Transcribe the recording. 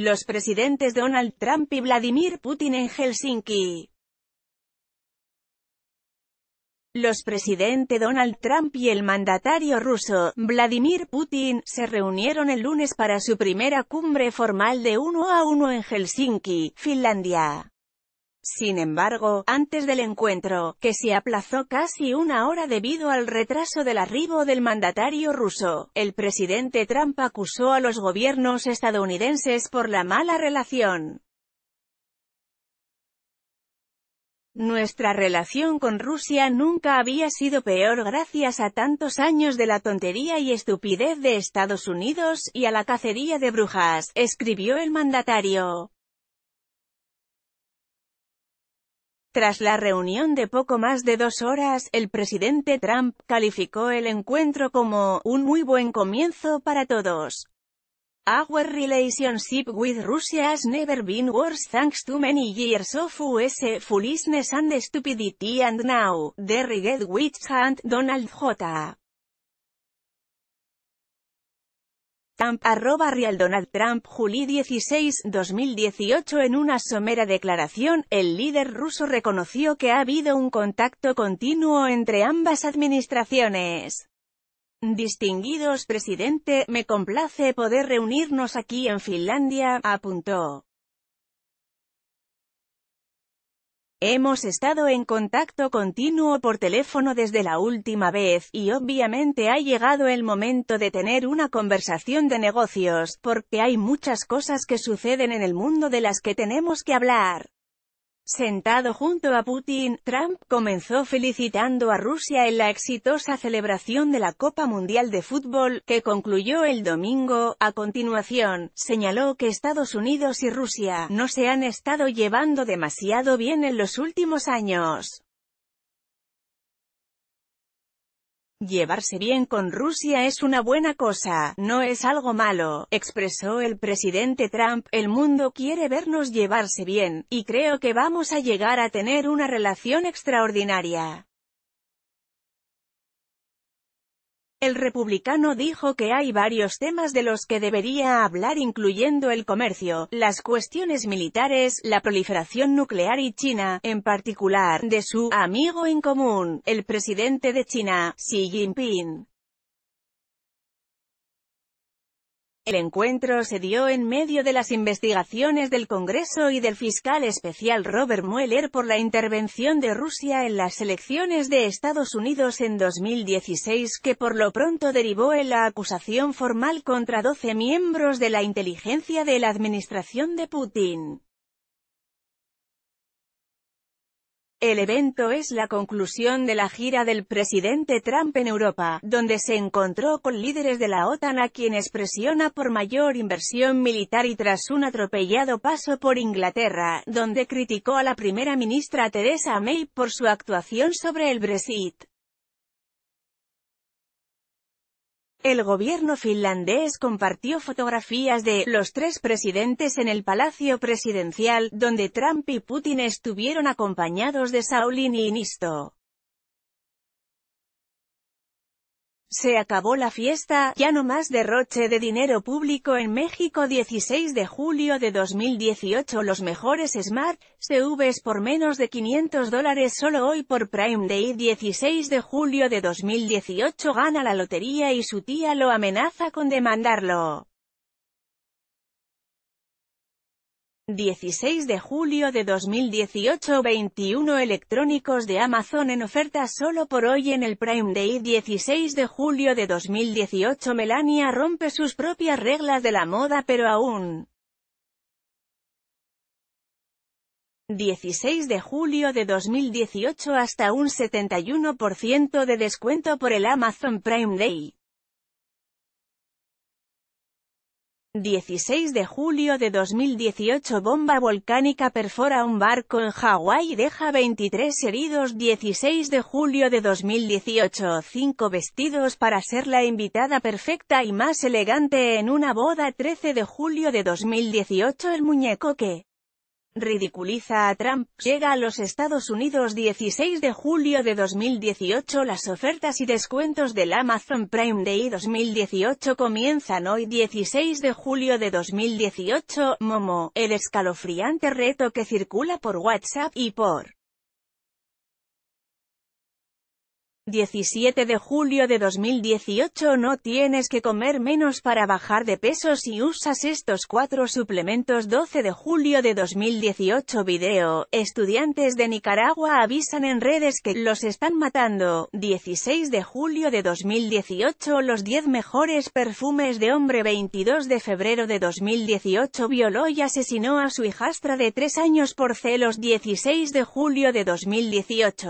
los presidentes Donald Trump y Vladimir Putin en Helsinki. Los presidentes Donald Trump y el mandatario ruso, Vladimir Putin, se reunieron el lunes para su primera cumbre formal de uno a uno en Helsinki, Finlandia. Sin embargo, antes del encuentro, que se aplazó casi una hora debido al retraso del arribo del mandatario ruso, el presidente Trump acusó a los gobiernos estadounidenses por la mala relación. Nuestra relación con Rusia nunca había sido peor gracias a tantos años de la tontería y estupidez de Estados Unidos, y a la cacería de brujas, escribió el mandatario. Tras la reunión de poco más de dos horas, el presidente Trump calificó el encuentro como «un muy buen comienzo para todos». Our relationship with Russia has never been worse thanks to many years of US foolishness and stupidity and now, the regret witch Hunt Donald J. Trump, arroba Real Donald Trump, Juli 16, 2018 En una somera declaración, el líder ruso reconoció que ha habido un contacto continuo entre ambas administraciones. Distinguidos presidente, me complace poder reunirnos aquí en Finlandia, apuntó. Hemos estado en contacto continuo por teléfono desde la última vez, y obviamente ha llegado el momento de tener una conversación de negocios, porque hay muchas cosas que suceden en el mundo de las que tenemos que hablar. Sentado junto a Putin, Trump comenzó felicitando a Rusia en la exitosa celebración de la Copa Mundial de Fútbol, que concluyó el domingo. A continuación, señaló que Estados Unidos y Rusia no se han estado llevando demasiado bien en los últimos años. Llevarse bien con Rusia es una buena cosa, no es algo malo, expresó el presidente Trump. El mundo quiere vernos llevarse bien, y creo que vamos a llegar a tener una relación extraordinaria. El republicano dijo que hay varios temas de los que debería hablar incluyendo el comercio, las cuestiones militares, la proliferación nuclear y China, en particular, de su amigo en común, el presidente de China, Xi Jinping. El encuentro se dio en medio de las investigaciones del Congreso y del fiscal especial Robert Mueller por la intervención de Rusia en las elecciones de Estados Unidos en 2016 que por lo pronto derivó en la acusación formal contra 12 miembros de la inteligencia de la administración de Putin. El evento es la conclusión de la gira del presidente Trump en Europa, donde se encontró con líderes de la OTAN a quienes presiona por mayor inversión militar y tras un atropellado paso por Inglaterra, donde criticó a la primera ministra Theresa May por su actuación sobre el Brexit. El gobierno finlandés compartió fotografías de los tres presidentes en el Palacio Presidencial, donde Trump y Putin estuvieron acompañados de y Nisto. Se acabó la fiesta, ya no más derroche de dinero público en México 16 de julio de 2018 Los mejores Smart CVs por menos de 500 dólares solo hoy por Prime Day 16 de julio de 2018 gana la lotería y su tía lo amenaza con demandarlo. 16 de julio de 2018 21 electrónicos de Amazon en oferta solo por hoy en el Prime Day 16 de julio de 2018 Melania rompe sus propias reglas de la moda pero aún 16 de julio de 2018 hasta un 71% de descuento por el Amazon Prime Day 16 de julio de 2018 Bomba volcánica perfora un barco en Hawái deja 23 heridos 16 de julio de 2018 5 vestidos para ser la invitada perfecta y más elegante en una boda 13 de julio de 2018 El muñeco que ridiculiza a Trump, llega a los Estados Unidos 16 de julio de 2018 Las ofertas y descuentos del Amazon Prime Day 2018 comienzan hoy 16 de julio de 2018, Momo, el escalofriante reto que circula por WhatsApp y por 17 de julio de 2018 No tienes que comer menos para bajar de peso si usas estos cuatro suplementos 12 de julio de 2018 Video, estudiantes de Nicaragua avisan en redes que los están matando 16 de julio de 2018 Los 10 mejores perfumes de hombre 22 de febrero de 2018 Violó y asesinó a su hijastra de 3 años por celos 16 de julio de 2018